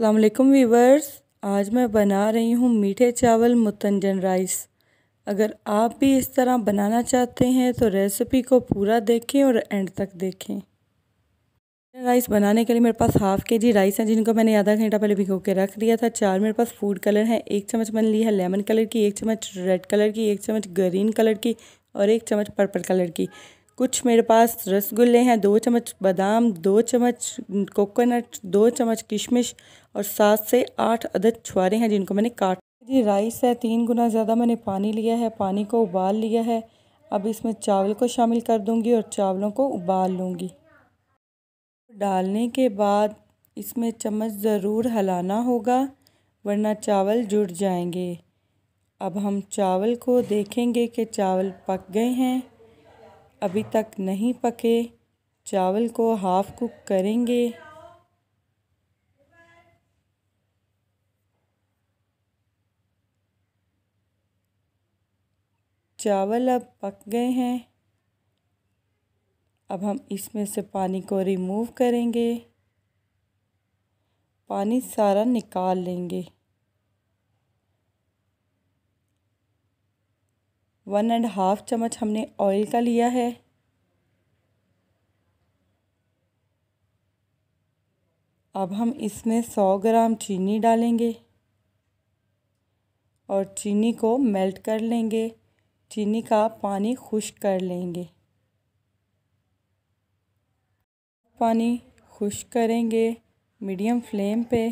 अल्लाम वीवर्स आज मैं बना रही हूँ मीठे चावल मुतंजन राइस अगर आप भी इस तरह बनाना चाहते हैं तो रेसिपी को पूरा देखें और एंड तक देखें राइस बनाने के लिए मेरे पास हाफ़ के जी राइस हैं जिनको मैंने आधा घंटा पहले भिगो के रख दिया था चार मेरे पास फूड कलर हैं एक चम्मच मैंने ली है लेमन कलर की एक चम्मच रेड कलर की एक चम्मच ग्रीन कलर की और एक चम्मच पर्पल कलर की कुछ मेरे पास रसगुल्ले हैं दो चम्मच बादाम दो चम्मच कोकोनट दो चम्मच किशमिश और सात से आठ अदद छुआरे हैं जिनको मैंने काट जी राइस है तीन गुना ज़्यादा मैंने पानी लिया है पानी को उबाल लिया है अब इसमें चावल को शामिल कर दूंगी और चावलों को उबाल लूँगी डालने के बाद इसमें चम्मच ज़रूर हलाना होगा वरना चावल जुड़ जाएंगे अब हम चावल को देखेंगे कि चावल पक गए हैं अभी तक नहीं पके चावल को हाफ़ कुक करेंगे चावल अब पक गए हैं अब हम इसमें से पानी को रिमूव करेंगे पानी सारा निकाल लेंगे वन एंड हाफ चम्मच हमने ऑयल का लिया है अब हम इसमें सौ ग्राम चीनी डालेंगे और चीनी को मेल्ट कर लेंगे चीनी का पानी खुश्क कर लेंगे पानी खुश करेंगे मीडियम फ्लेम पे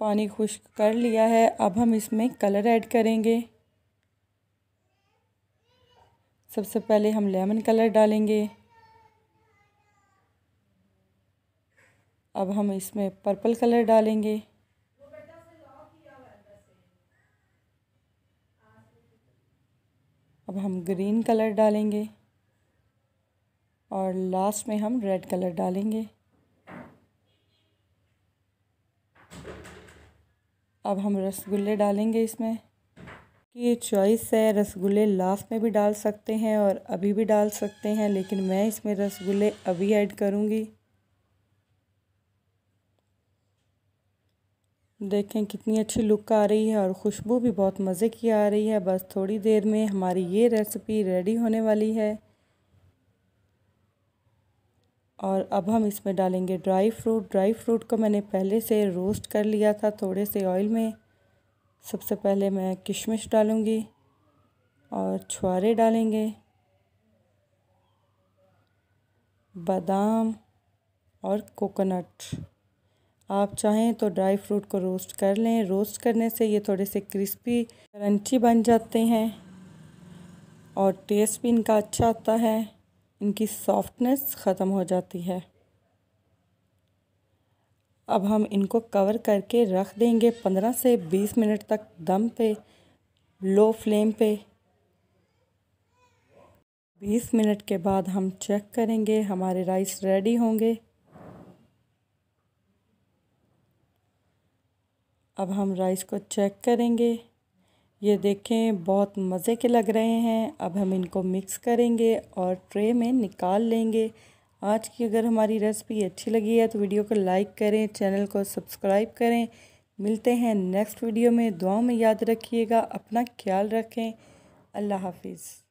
पानी खुश्क कर लिया है अब हम इसमें कलर ऐड करेंगे सबसे पहले हम लेमन कलर डालेंगे अब हम इसमें पर्पल कलर डालेंगे अब हम ग्रीन कलर डालेंगे और लास्ट में हम रेड कलर डालेंगे अब हम रसगुल्ले डालेंगे इसमें ये चॉइस है रसगुल्ले लास्ट में भी डाल सकते हैं और अभी भी डाल सकते हैं लेकिन मैं इसमें रसगुल्ले अभी ऐड करूँगी देखें कितनी अच्छी लुक आ रही है और खुशबू भी बहुत मज़े की आ रही है बस थोड़ी देर में हमारी ये रेसिपी रेडी होने वाली है और अब हम इसमें डालेंगे ड्राई फ्रूट ड्राई फ्रूट को मैंने पहले से रोस्ट कर लिया था थोड़े से ऑयल में सबसे पहले मैं किशमिश डालूँगी और छुआरे डालेंगे बादाम और कोकोनट आप चाहें तो ड्राई फ्रूट को रोस्ट कर लें रोस्ट करने से ये थोड़े से क्रिस्पी क्रंची बन जाते हैं और टेस्ट भी इनका अच्छा आता है इनकी सॉफ्टनेस ख़त्म हो जाती है अब हम इनको कवर करके रख देंगे पंद्रह से बीस मिनट तक दम पे लो फ्लेम पे बीस मिनट के बाद हम चेक करेंगे हमारे राइस रेडी होंगे अब हम राइस को चेक करेंगे ये देखें बहुत मज़े के लग रहे हैं अब हम इनको मिक्स करेंगे और ट्रे में निकाल लेंगे आज की अगर हमारी रेसिपी अच्छी लगी है तो वीडियो को लाइक करें चैनल को सब्सक्राइब करें मिलते हैं नेक्स्ट वीडियो में दुआओं में याद रखिएगा अपना ख्याल रखें अल्लाह हाफिज़